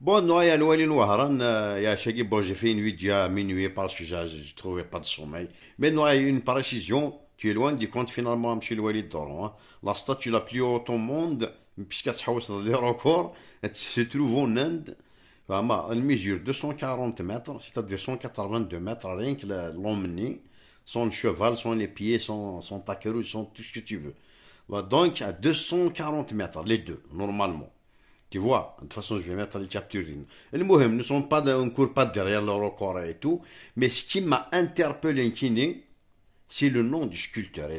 Bon, non, il y a il y a bon, j'ai fait une nuit à minuit parce que je ne trouvais pas de sommeil. Mais non, il y a une précision, tu es loin du compte finalement, M. Loualil Doran. Hein. La statue la plus haute au monde, puisqu'elle se des records, elle se trouve en Inde. Elle mesure 240 mètres, c'est-à-dire 182 mètres, rien que l'emmener, son cheval, son épier, son, son taquerou, sans tout ce que tu veux. Donc, à 240 mètres, les deux, normalement. Tu vois, de toute façon, je vais mettre les capturines. Les Mohim ne sont pas, on pas derrière leur record et tout. Mais ce qui m'a interpellé, c'est le nom du sculpteur.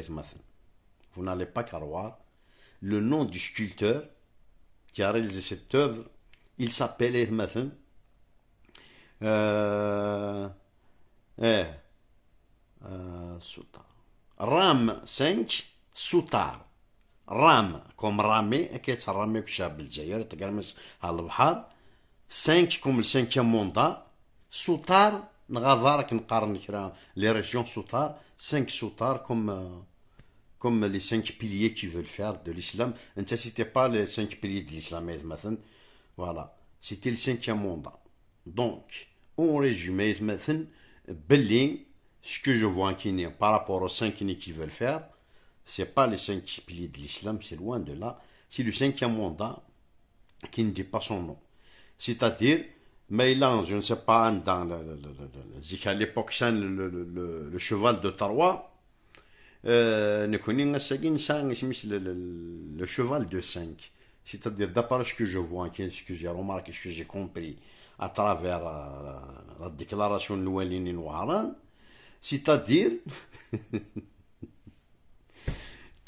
Vous n'allez pas croire. Le nom du sculpteur qui a réalisé cette œuvre, il s'appelle euh, eh, euh, Ram 5 Soutar. Ram comme Ramé, qu'est-ce que Ramé que je veux bien le dire. Tu veux Cinq comme le cinquième mandat. Soutar, nagawar que nous Les régions soutar. Cinq soutar comme euh, comme les cinq piliers qui veulent faire de l'islam. En fait, pas les cinq piliers de l'islam, mais Masmoudi. Voilà. C'était le cinquième mandat. Donc, on résume Masmoudi. Berlin, ce que je vois en ligne par rapport aux cinq qui veulent faire c'est pas les cinq piliers de l'islam, c'est loin de là. C'est le cinquième mandat qui ne dit pas son nom. C'est-à-dire, Maïlan, je ne sais pas, dans à l'époque, le, cheval de Tarwa, euh, ne le, cheval de cinq. C'est-à-dire, d'après ce que je vois, hein, ce que j'ai remarqué, ce que j'ai compris à travers euh, la, déclaration de l'Oualini Nouaran, hein, c'est-à-dire,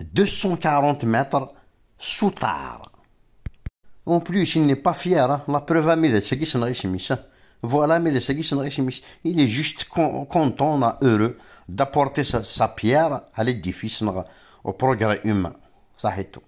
240 mètres sous terre. En plus, il n'est pas fier. Hein. La preuve à hein. Voilà, il est juste content, hein, heureux d'apporter sa, pierre à l'édifice, au progrès humain. Ça c'est tout.